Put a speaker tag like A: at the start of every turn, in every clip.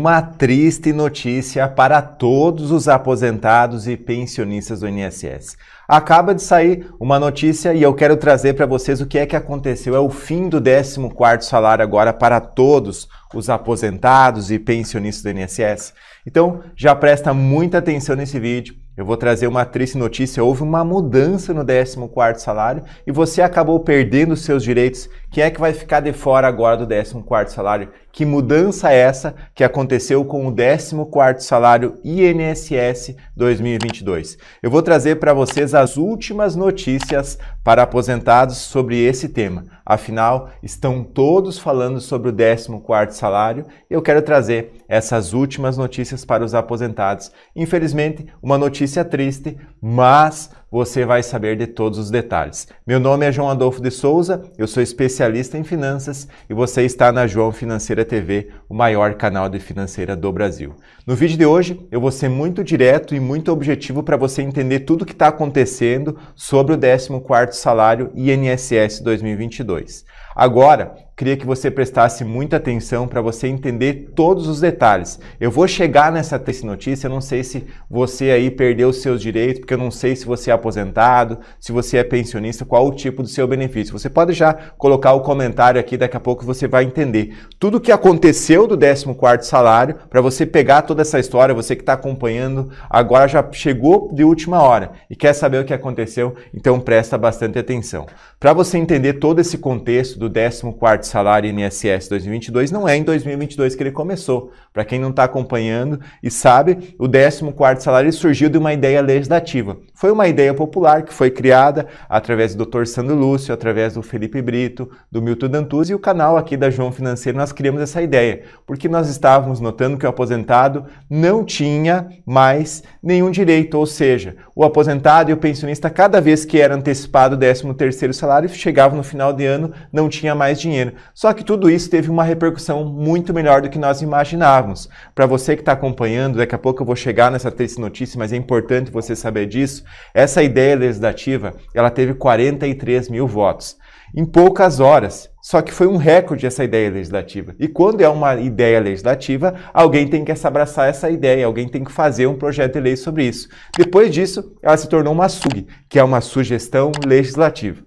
A: uma triste notícia para todos os aposentados e pensionistas do INSS. Acaba de sair uma notícia e eu quero trazer para vocês o que é que aconteceu. É o fim do 14º salário agora para todos os aposentados e pensionistas do INSS. Então, já presta muita atenção nesse vídeo. Eu vou trazer uma triste notícia. Houve uma mudança no 14º salário e você acabou perdendo seus direitos. Quem é que vai ficar de fora agora do 14º salário? Que mudança é essa que aconteceu com o 14º salário INSS 2022? Eu vou trazer para vocês as últimas notícias para aposentados sobre esse tema. Afinal, estão todos falando sobre o 14º salário. Eu quero trazer essas últimas notícias para os aposentados. Infelizmente, uma notícia triste, mas você vai saber de todos os detalhes. Meu nome é João Adolfo de Souza, eu sou especialista em finanças e você está na João Financeira Financeira TV, o maior canal de financeira do Brasil. No vídeo de hoje, eu vou ser muito direto e muito objetivo para você entender tudo o que está acontecendo sobre o 14º salário INSS 2022. Agora, queria que você prestasse muita atenção para você entender todos os detalhes. Eu vou chegar nessa notícia, eu não sei se você aí perdeu seus direitos, porque eu não sei se você é aposentado, se você é pensionista, qual o tipo do seu benefício. Você pode já colocar o comentário aqui, daqui a pouco você vai entender. Tudo o que aconteceu do 14º salário, para você pegar toda essa história, você que está acompanhando agora já chegou de última hora e quer saber o que aconteceu, então presta bastante atenção. Para você entender todo esse contexto do 14º salário INSS 2022 não é em 2022 que ele começou. Para quem não está acompanhando e sabe, o 14º salário surgiu de uma ideia legislativa. Foi uma ideia popular que foi criada através do Dr. Sandro Lúcio, através do Felipe Brito, do Milton Dantuz e o canal aqui da João Financeiro nós criamos essa ideia, porque nós estávamos notando que o aposentado não tinha mais nenhum direito, ou seja, o aposentado e o pensionista cada vez que era antecipado o 13º salário chegavam no final de ano não tinha mais dinheiro. Só que tudo isso teve uma repercussão muito melhor do que nós imaginávamos. Para você que está acompanhando, daqui a pouco eu vou chegar nessa triste notícia, mas é importante você saber disso. Essa ideia legislativa, ela teve 43 mil votos em poucas horas. Só que foi um recorde essa ideia legislativa. E quando é uma ideia legislativa, alguém tem que abraçar essa ideia, alguém tem que fazer um projeto de lei sobre isso. Depois disso, ela se tornou uma SUG, que é uma sugestão legislativa.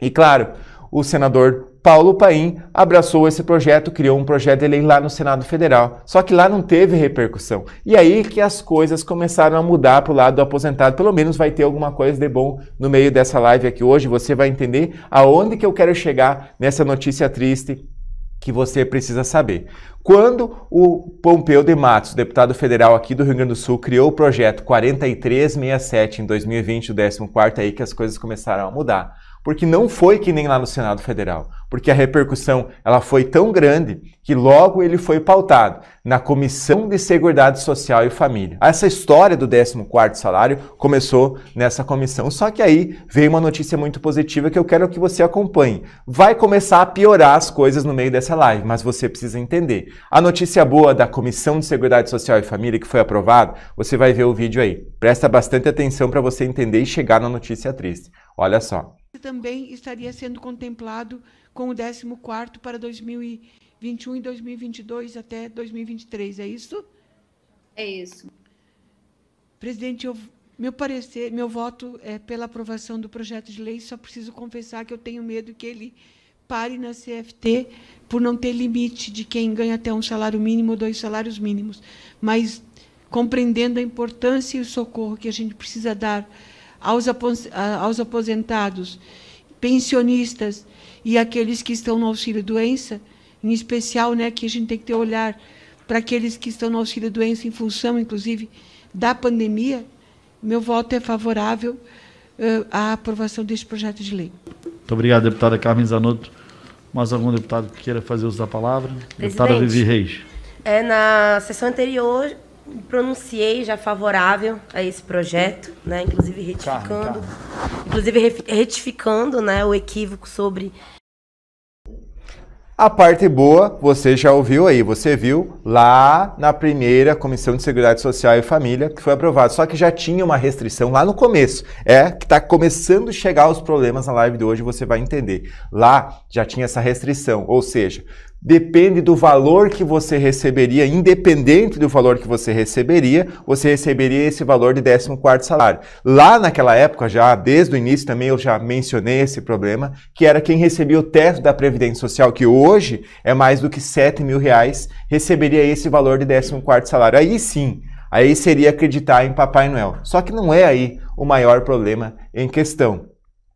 A: E claro, o senador Paulo Paim abraçou esse projeto, criou um projeto de lei lá no Senado Federal. Só que lá não teve repercussão. E aí que as coisas começaram a mudar para o lado do aposentado. Pelo menos vai ter alguma coisa de bom no meio dessa live aqui hoje. Você vai entender aonde que eu quero chegar nessa notícia triste que você precisa saber. Quando o Pompeu de Matos, deputado federal aqui do Rio Grande do Sul, criou o projeto 4367 em 2020, o 14 é aí que as coisas começaram a mudar porque não foi que nem lá no Senado Federal, porque a repercussão ela foi tão grande que logo ele foi pautado na Comissão de Seguridade Social e Família. Essa história do 14º salário começou nessa comissão, só que aí veio uma notícia muito positiva que eu quero que você acompanhe. Vai começar a piorar as coisas no meio dessa live, mas você precisa entender. A notícia boa da Comissão de Seguridade Social e Família que foi aprovada, você vai ver o vídeo aí. Presta bastante atenção para você entender e chegar na notícia triste. Olha só. Também estaria sendo contemplado com o 14º para 2020 21 e 2022 até 2023, é isso? É isso. Presidente, eu, meu parecer, meu voto é pela aprovação do projeto de lei, só preciso confessar que eu tenho medo que ele pare na CFT por não ter limite de quem ganha até um salário mínimo ou dois salários mínimos. Mas compreendendo a importância e o socorro que a gente precisa dar aos, apos, aos aposentados, pensionistas e aqueles que estão no auxílio doença, em especial, né, que a gente tem que ter olhar para aqueles que estão no auxílio doença em função, inclusive, da pandemia, meu voto é favorável uh, à aprovação deste projeto de lei. Muito obrigado, deputada Carmen Zanotto. Mais algum deputado que queira fazer uso da palavra? Presidente, deputada Vivi Reis. É, na sessão anterior, pronunciei já favorável a esse projeto, né? inclusive retificando, Carmen, Carmen. Inclusive retificando né, o equívoco sobre a parte boa, você já ouviu aí, você viu lá na primeira Comissão de Seguridade Social e Família que foi aprovado, só que já tinha uma restrição lá no começo. É que está começando a chegar os problemas na live de hoje, você vai entender. Lá já tinha essa restrição, ou seja, depende do valor que você receberia, independente do valor que você receberia, você receberia esse valor de 14º salário. Lá naquela época já, desde o início também eu já mencionei esse problema, que era quem recebia o teto da Previdência Social, que hoje é mais do que 7 mil reais, receberia esse valor de 14º salário. Aí sim, aí seria acreditar em Papai Noel. Só que não é aí o maior problema em questão.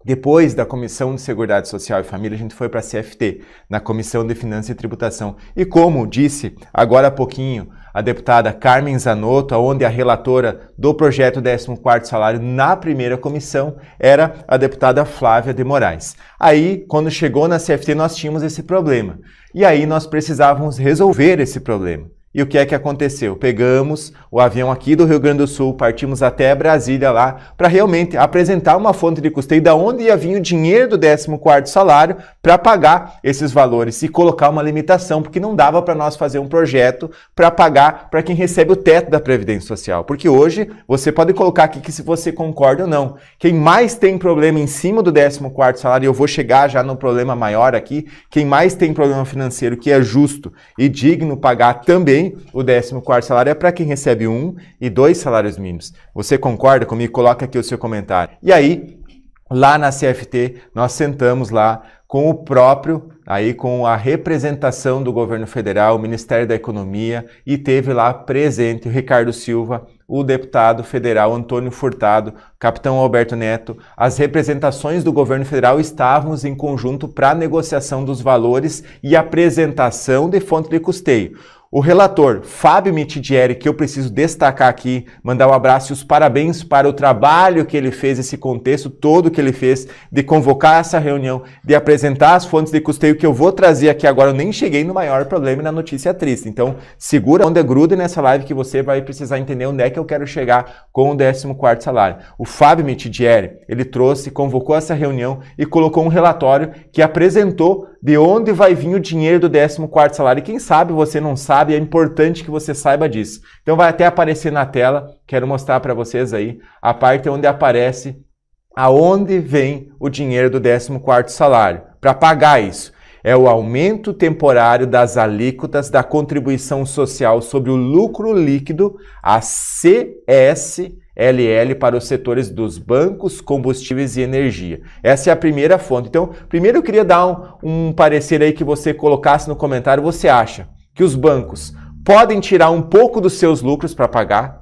A: Depois da Comissão de Seguridade Social e Família, a gente foi para a CFT, na Comissão de Finanças e Tributação. E como disse agora há pouquinho a deputada Carmen Zanotto, onde a relatora do projeto 14º salário na primeira comissão era a deputada Flávia de Moraes. Aí, quando chegou na CFT, nós tínhamos esse problema. E aí nós precisávamos resolver esse problema. E o que é que aconteceu? Pegamos o avião aqui do Rio Grande do Sul, partimos até Brasília lá para realmente apresentar uma fonte de custeio da onde ia vir o dinheiro do 14 salário para pagar esses valores e colocar uma limitação, porque não dava para nós fazer um projeto para pagar para quem recebe o teto da Previdência Social. Porque hoje você pode colocar aqui que se você concorda ou não, quem mais tem problema em cima do 14º salário, eu vou chegar já no problema maior aqui, quem mais tem problema financeiro que é justo e digno pagar também também o 14 salário é para quem recebe um e dois salários mínimos. Você concorda comigo? Coloca aqui o seu comentário. E aí, lá na CFT, nós sentamos lá com o próprio, aí com a representação do governo federal, o Ministério da Economia, e teve lá presente o Ricardo Silva, o deputado federal Antônio Furtado, capitão Alberto Neto. As representações do governo federal estávamos em conjunto para a negociação dos valores e apresentação de fonte de custeio. O relator Fábio Mitidieri, que eu preciso destacar aqui, mandar um abraço e os parabéns para o trabalho que ele fez, esse contexto todo que ele fez, de convocar essa reunião, de apresentar as fontes de custeio que eu vou trazer aqui agora. Eu nem cheguei no maior problema e na notícia triste. Então, segura onde gruda nessa live que você vai precisar entender onde é que eu quero chegar com o 14 salário. O Fábio Mitidieri, ele trouxe, convocou essa reunião e colocou um relatório que apresentou de onde vai vir o dinheiro do 14 salário. E quem sabe você não sabe, é importante que você saiba disso. Então vai até aparecer na tela, quero mostrar para vocês aí a parte onde aparece aonde vem o dinheiro do 14 salário para pagar isso é o aumento temporário das alíquotas da contribuição social sobre o lucro líquido, a CSLL, para os setores dos bancos, combustíveis e energia. Essa é a primeira fonte. Então, primeiro eu queria dar um, um parecer aí que você colocasse no comentário. Você acha que os bancos podem tirar um pouco dos seus lucros para pagar?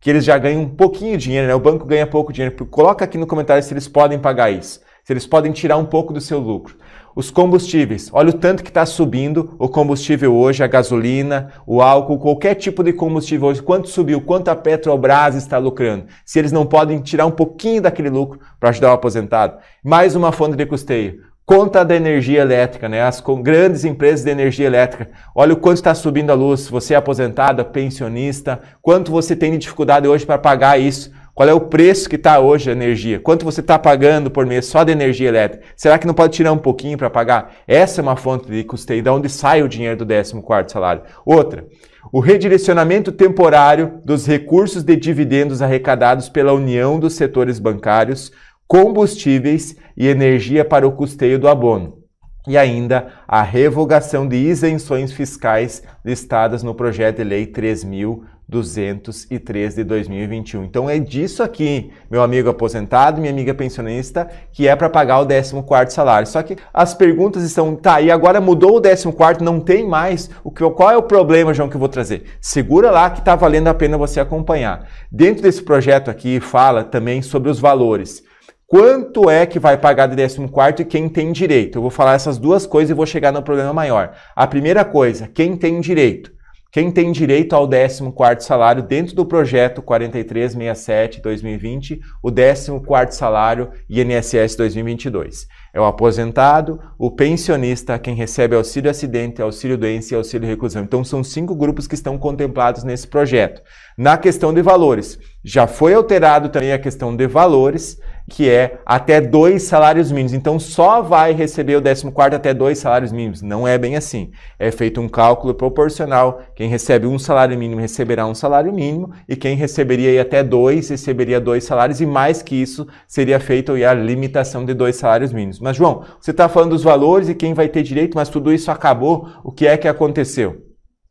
A: Que eles já ganham um pouquinho de dinheiro, né? O banco ganha pouco dinheiro. Coloca aqui no comentário se eles podem pagar isso se eles podem tirar um pouco do seu lucro. Os combustíveis. Olha o tanto que está subindo o combustível hoje, a gasolina, o álcool, qualquer tipo de combustível hoje. Quanto subiu? Quanto a Petrobras está lucrando? Se eles não podem tirar um pouquinho daquele lucro para ajudar o aposentado. Mais uma fonte de custeio conta da energia elétrica, né? As grandes empresas de energia elétrica. Olha o quanto está subindo a luz. Você é aposentado, pensionista, quanto você tem de dificuldade hoje para pagar isso? Qual é o preço que está hoje a energia? Quanto você está pagando por mês só de energia elétrica? Será que não pode tirar um pouquinho para pagar? Essa é uma fonte de custeio, de onde sai o dinheiro do 14 salário. Outra, o redirecionamento temporário dos recursos de dividendos arrecadados pela união dos setores bancários, combustíveis e energia para o custeio do abono e ainda a revogação de isenções fiscais listadas no projeto de lei 3000 203 de 2021. Então é disso aqui, meu amigo aposentado, minha amiga pensionista, que é para pagar o 14 salário. Só que as perguntas estão, tá, e agora mudou o 14 não tem mais. O que, qual é o problema, João, que eu vou trazer? Segura lá que está valendo a pena você acompanhar. Dentro desse projeto aqui fala também sobre os valores. Quanto é que vai pagar de 14 e quem tem direito? Eu vou falar essas duas coisas e vou chegar no problema maior. A primeira coisa, quem tem direito? Quem tem direito ao 14 salário dentro do projeto 4367-2020, o 14 salário INSS 2022. É o aposentado, o pensionista, quem recebe auxílio acidente, auxílio doença e auxílio reclusão. Então são cinco grupos que estão contemplados nesse projeto. Na questão de valores, já foi alterado também a questão de valores, que é até dois salários mínimos. Então só vai receber o 14 até dois salários mínimos. Não é bem assim. É feito um cálculo proporcional. Quem recebe um salário mínimo receberá um salário mínimo e quem receberia até dois receberia dois salários e mais que isso seria feito a limitação de dois salários mínimos. Mas João, você está falando dos valores e quem vai ter direito, mas tudo isso acabou. O que é que aconteceu?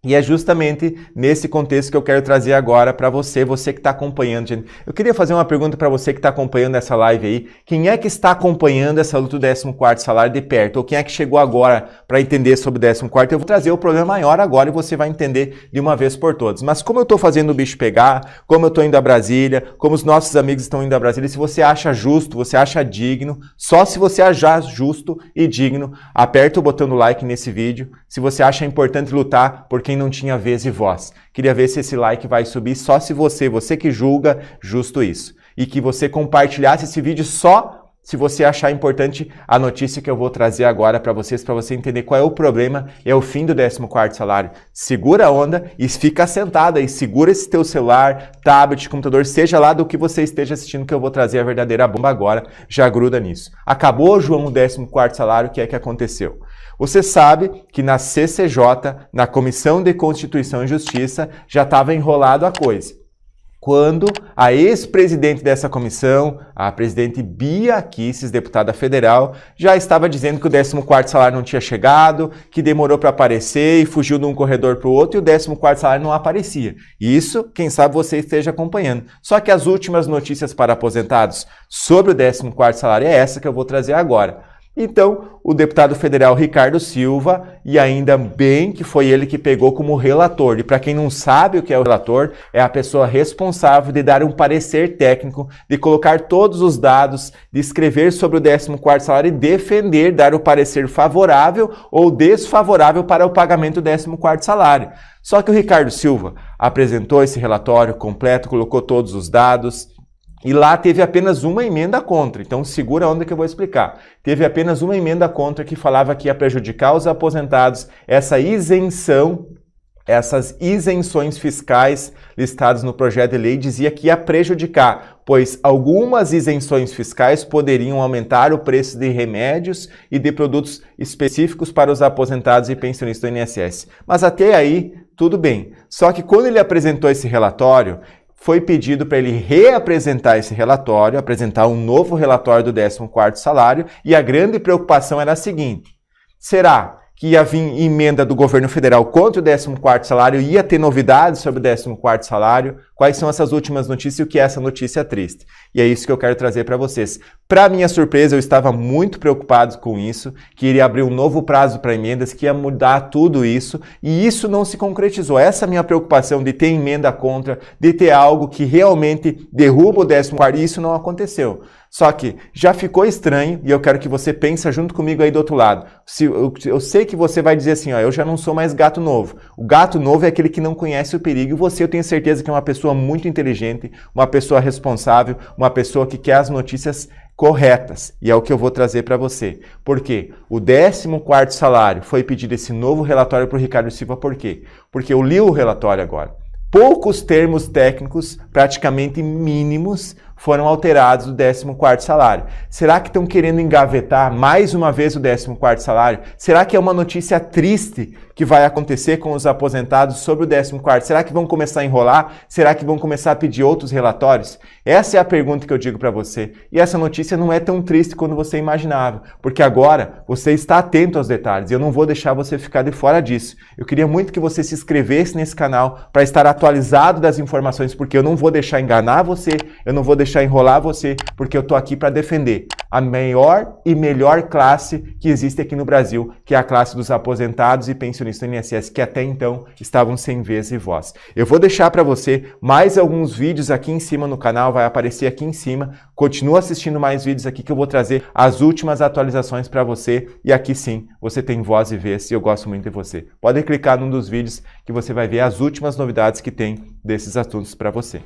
A: E é justamente nesse contexto que eu quero trazer agora para você, você que está acompanhando, gente. Eu queria fazer uma pergunta para você que está acompanhando essa live aí. Quem é que está acompanhando essa luta do 14 salário de perto? Ou quem é que chegou agora para entender sobre o 14? Eu vou trazer o problema maior agora e você vai entender de uma vez por todas. Mas como eu estou fazendo o bicho pegar, como eu estou indo a Brasília, como os nossos amigos estão indo a Brasília, se você acha justo, você acha digno, só se você achar justo e digno, aperta o botão do like nesse vídeo. Se você acha importante lutar por quem quem não tinha vez e voz. Queria ver se esse like vai subir só se você, você que julga, justo isso. E que você compartilhasse esse vídeo só se você achar importante a notícia que eu vou trazer agora para vocês, para você entender qual é o problema, é o fim do 14º salário. Segura a onda e fica sentada e segura esse teu celular, tablet, computador, seja lá do que você esteja assistindo que eu vou trazer a verdadeira bomba agora, já gruda nisso. Acabou, João, o 14º salário, o que é que aconteceu? Você sabe que na CCJ, na Comissão de Constituição e Justiça, já estava enrolado a coisa. Quando a ex-presidente dessa comissão, a presidente Bia Kisses, deputada federal, já estava dizendo que o 14º salário não tinha chegado, que demorou para aparecer e fugiu de um corredor para o outro e o 14º salário não aparecia. Isso, quem sabe você esteja acompanhando. Só que as últimas notícias para aposentados sobre o 14º salário é essa que eu vou trazer agora. Então, o deputado federal Ricardo Silva, e ainda bem que foi ele que pegou como relator. E para quem não sabe o que é o relator, é a pessoa responsável de dar um parecer técnico, de colocar todos os dados, de escrever sobre o 14 salário e defender, dar o parecer favorável ou desfavorável para o pagamento do 14 salário. Só que o Ricardo Silva apresentou esse relatório completo, colocou todos os dados, e lá teve apenas uma emenda contra, então segura onde que eu vou explicar. Teve apenas uma emenda contra que falava que ia prejudicar os aposentados essa isenção, essas isenções fiscais listadas no projeto de lei dizia que ia prejudicar, pois algumas isenções fiscais poderiam aumentar o preço de remédios e de produtos específicos para os aposentados e pensionistas do INSS. Mas até aí tudo bem. Só que quando ele apresentou esse relatório, foi pedido para ele reapresentar esse relatório, apresentar um novo relatório do 14º salário, e a grande preocupação era a seguinte: será que ia vir emenda do governo federal contra o 14 salário, ia ter novidades sobre o 14 salário, quais são essas últimas notícias e o que é essa notícia triste. E é isso que eu quero trazer para vocês. Para minha surpresa, eu estava muito preocupado com isso, que iria abrir um novo prazo para emendas, que ia mudar tudo isso, e isso não se concretizou. Essa é minha preocupação de ter emenda contra, de ter algo que realmente derruba o 14º, isso não aconteceu. Só que já ficou estranho e eu quero que você pense junto comigo aí do outro lado. Se, eu, eu, sei que você vai dizer assim, ó, eu já não sou mais gato novo. O gato novo é aquele que não conhece o perigo. E você, eu tenho certeza que é uma pessoa muito inteligente, uma pessoa responsável, uma pessoa que quer as notícias corretas. E é o que eu vou trazer para você. Por quê? O 14 salário foi pedido esse novo relatório para o Ricardo Silva. Por quê? Porque eu li o relatório agora. Poucos termos técnicos, praticamente mínimos, foram alterados o 14 salário. Será que estão querendo engavetar mais uma vez o 14 salário? Será que é uma notícia triste que vai acontecer com os aposentados sobre o 14 Será que vão começar a enrolar? Será que vão começar a pedir outros relatórios? Essa é a pergunta que eu digo para você. E essa notícia não é tão triste quanto você imaginava, porque agora você está atento aos detalhes. Eu não vou deixar você ficar de fora disso. Eu queria muito que você se inscrevesse nesse canal para estar atualizado das informações, porque eu não vou deixar enganar você, eu não vou deixar deixar enrolar você, porque eu tô aqui para defender a maior e melhor classe que existe aqui no Brasil, que é a classe dos aposentados e pensionistas do INSS, que até então estavam sem vez e voz. Eu vou deixar para você mais alguns vídeos aqui em cima no canal, vai aparecer aqui em cima. Continua assistindo mais vídeos aqui que eu vou trazer as últimas atualizações para você e aqui sim, você tem voz e vez e eu gosto muito de você. Pode clicar num dos vídeos que você vai ver as últimas novidades que tem desses assuntos para você.